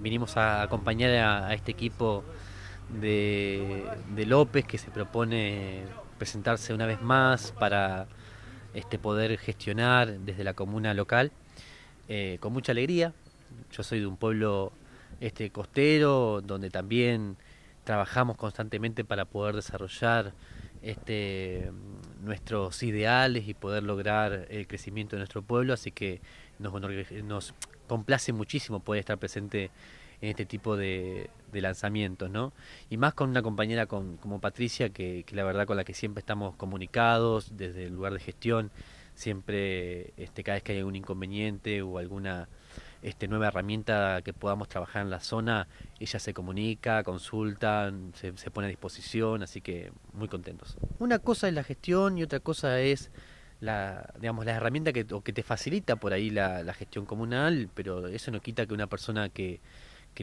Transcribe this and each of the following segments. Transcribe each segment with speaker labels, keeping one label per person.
Speaker 1: vinimos a acompañar a, este equipo de, López que se propone presentarse una vez más para este poder gestionar desde la comuna local eh, con mucha alegría. Yo soy de un pueblo este costero donde también trabajamos constantemente para poder desarrollar este nuestros ideales y poder lograr el crecimiento de nuestro pueblo, así que nos, nos complace muchísimo poder estar presente en este tipo de, lanzamientos, ¿no? Y más con una compañera como Patricia, que, que, la verdad con la que siempre estamos comunicados desde el lugar de gestión, siempre este, cada vez que hay algún inconveniente o alguna este, nueva herramienta que podamos trabajar en la zona, ella se comunica, consulta, se, pone a disposición, así que muy contentos. Una cosa es la gestión y otra cosa es la, digamos, la herramienta que, que te facilita por ahí la, gestión comunal, pero eso no quita que una persona que,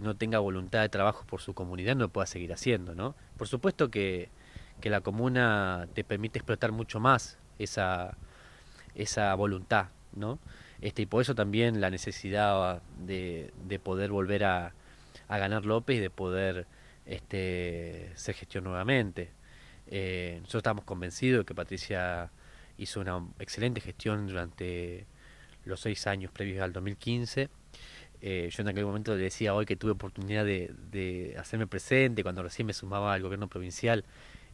Speaker 1: no tenga voluntad de trabajo por su comunidad no pueda seguir haciendo, ¿no? Por supuesto que, la comuna te permite explotar mucho más esa, esa voluntad, ¿no? Este, y por eso también la necesidad de, poder volver a, ganar López y de poder este, ser gestión nuevamente. Eh, nosotros estamos convencidos de que Patricia hizo una excelente gestión durante los seis años previos al 2015. Eh, yo en aquel momento le decía hoy que tuve oportunidad de hacerme presente cuando recién me sumaba al gobierno provincial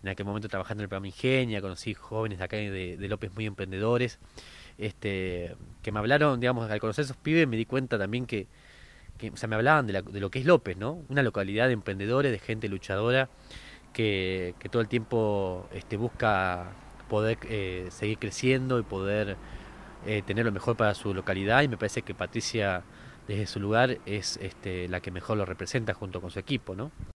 Speaker 1: en aquel momento trabajando en el programa Ingenia, conocí jóvenes de acá de, de López muy emprendedores, este, que me hablaron, digamos, al conocer a esos pibes me di cuenta también que, o sea, me hablaban de, lo que es López, ¿no? Una localidad de emprendedores, de gente luchadora, que, todo el tiempo este, busca poder eh, seguir creciendo y poder eh, tener lo mejor para su localidad y me parece que Patricia desde su lugar es este, la que mejor lo representa junto con su equipo, ¿no?